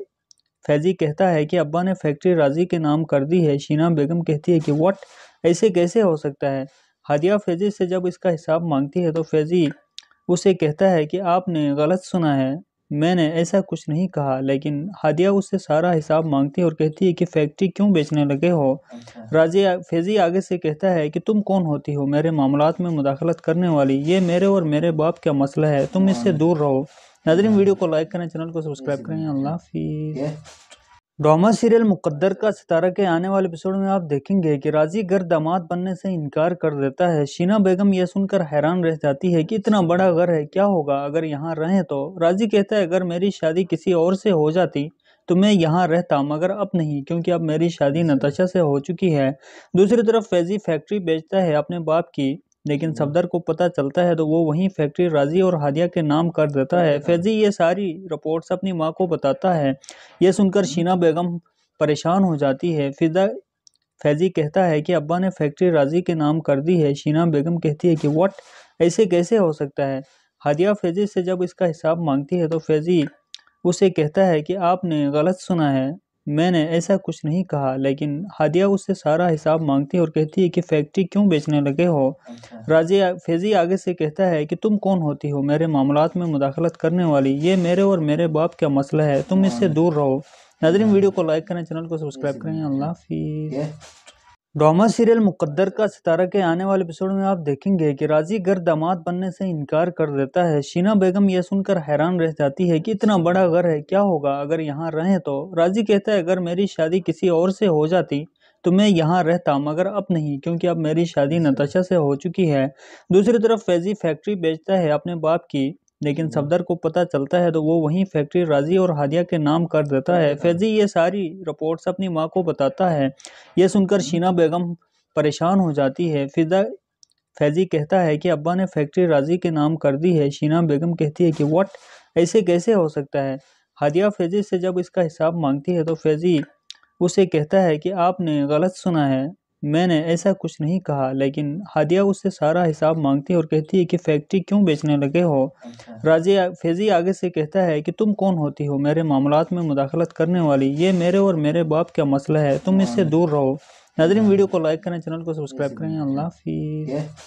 फैजी कहता है कि अब्बा ने फैक्ट्री राजी के नाम कर दी है शीना बेगम कहती है कि वट ऐसे कैसे हो सकता है हादिया फैजी से जब इसका हिसाब मांगती है तो फैजी उसे कहता है कि आपने गलत सुना है मैंने ऐसा कुछ नहीं कहा लेकिन हादिया उससे सारा हिसाब मांगती है और कहती है कि फैक्ट्री क्यों बेचने लगे हो राजे फैजी आगे से कहता है कि तुम कौन होती हो मेरे मामलात में मुदाखलत करने वाली ये मेरे और मेरे बाप का मसला है तुम इससे हाँ। दूर रहो नाजरीन हाँ। वीडियो को लाइक करें चैनल को सब्सक्राइब करें अल्लाह हाफिज़ ड्रामा सीरियल मुकद्दर का सितारा के आने वाले एपिसोड में आप देखेंगे कि राजी घर दामाद बनने से इनकार कर देता है शीना बेगम यह सुनकर हैरान रह जाती है कि इतना बड़ा घर है क्या होगा अगर यहाँ रहें तो राजी कहता है अगर मेरी शादी किसी और से हो जाती तो मैं यहाँ रहता मगर अब नहीं क्योंकि अब मेरी शादी नताशा से हो चुकी है दूसरी तरफ फैजी फैक्ट्री बेचता है अपने बाप की लेकिन हम्म। सफदर को पता चलता है तो वो वहीं फैक्ट्री राजी और हादिया के नाम कर देता है हम्म। फैजी ये सारी रिपोर्ट्स अपनी माँ को बताता है यह सुनकर हम्म। शीना बेगम परेशान हो जाती है फिजा फैजी कहता है कि अब्बा ने फैक्ट्री राजी के नाम कर दी है शीना बेगम कहती है कि वट ऐसे कैसे हो सकता है हादिया फैजी से जब इसका हिसाब मांगती है तो फैजी उसे कहता है कि आपने गलत सुना है मैंने ऐसा कुछ नहीं कहा लेकिन हादिया उससे सारा हिसाब मांगती है और कहती है कि फैक्ट्री क्यों बेचने लगे हो अच्छा। राजे फैजी आगे से कहता है कि तुम कौन होती हो मेरे मामला में मुदाखलत करने वाली ये मेरे और मेरे बाप का मसला है तुम इससे हाँ। दूर रहो नाजरीन हाँ। वीडियो को लाइक करें चैनल को सब्सक्राइब करें अल्लाह हाफिज़ ड्रामा सीरियल मुकद्दर का सितारा के आने वाले एपिसोड में आप देखेंगे कि राजी घर दामाद बनने से इनकार कर देता है शीना बेगम यह सुनकर हैरान रह जाती है कि इतना बड़ा घर है क्या होगा अगर यहाँ रहें तो राजी कहता है अगर मेरी शादी किसी और से हो जाती तो मैं यहाँ रहता मगर अब नहीं क्योंकि अब मेरी शादी नताशा से हो चुकी है दूसरी तरफ फैजी फैक्ट्री बेचता है अपने बाप की लेकिन हम्म। सफदर को पता चलता है तो वो वहीं फैक्ट्री राजी और हादिया के नाम कर देता है हम्म। फैजी ये सारी रिपोर्ट्स अपनी माँ को बताता है ये सुनकर हम्म। शीना बेगम परेशान हो जाती है फिजा फैजी कहता है कि अब्बा ने फैक्ट्री राजी के नाम कर दी है शीना बेगम कहती है कि वट ऐसे कैसे हो सकता है हादिया फैजी से जब इसका हिसाब मांगती है तो फैजी उसे कहता है कि आपने गलत सुना है मैंने ऐसा कुछ नहीं कहा लेकिन हादिया उससे सारा हिसाब मांगती है और कहती है कि फैक्ट्री क्यों बेचने लगे हो अच्छा। राजे फैजी आगे से कहता है कि तुम कौन होती हो मेरे मामला में मुदाखलत करने वाली ये मेरे और मेरे बाप का मसला है तुम इससे हाँ। दूर रहो नाजरीन हाँ। वीडियो को लाइक करें चैनल को सब्सक्राइब करें अल्लाह हाफिज़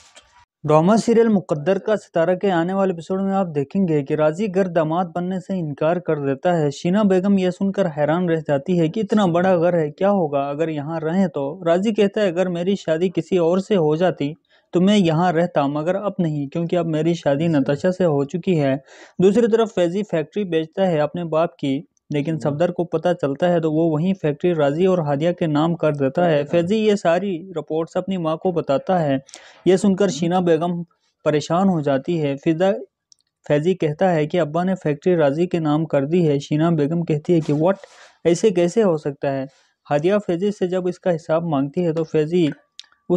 ड्रामा सीरियल मुकद्दर का सितारा के आने वाले एपिसोड में आप देखेंगे कि राजी घर दामाद बनने से इनकार कर देता है शीना बेगम यह सुनकर हैरान रह जाती है कि इतना बड़ा घर है क्या होगा अगर यहाँ रहें तो राजी कहता है अगर मेरी शादी किसी और से हो जाती तो मैं यहाँ रहता मगर अब नहीं क्योंकि अब मेरी शादी नताशा से हो चुकी है दूसरी तरफ फैजी फैक्ट्री बेचता है अपने बाप की लेकिन हम्म। सफदर को पता चलता है तो वो वहीं फैक्ट्री राजी और हादिया के नाम कर देता है हम्म। फैजी ये सारी रिपोर्ट्स अपनी माँ को बताता है यह सुनकर हम्म। शीना बेगम परेशान हो जाती है फिजा फैजी कहता है कि अब्बा ने फैक्ट्री राजी के नाम कर दी है शीना बेगम कहती है कि वट ऐसे कैसे हो सकता है हादिया फैजी से जब इसका हिसाब मांगती है तो फैजी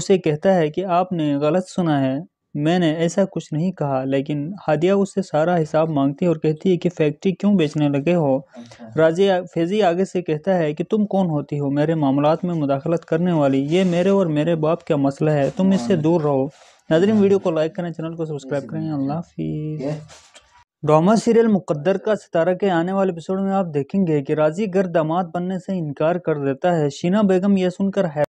उसे कहता है कि आपने गलत सुना है मैंने ऐसा कुछ नहीं कहा लेकिन हादिया उससे सारा हिसाब मांगती है और कहती है कि फैक्ट्री क्यों बेचने लगे हो अच्छा। राजे फैजी आगे से कहता है कि तुम कौन होती हो मेरे मामला में मुदाखलत करने वाली ये मेरे और मेरे बाप का मसला है तुम इससे हाँ। दूर रहो नाजरीन हाँ। वीडियो को लाइक करें चैनल को सब्सक्राइब करें अल्लाह हाफिज़ ड्रामा सीरियल मुकद्दर का सितारा के आने वाले एपिसोड में आप देखेंगे कि राजी घर दामाद बनने से इनकार कर देता है शीना बेगम यह सुनकर है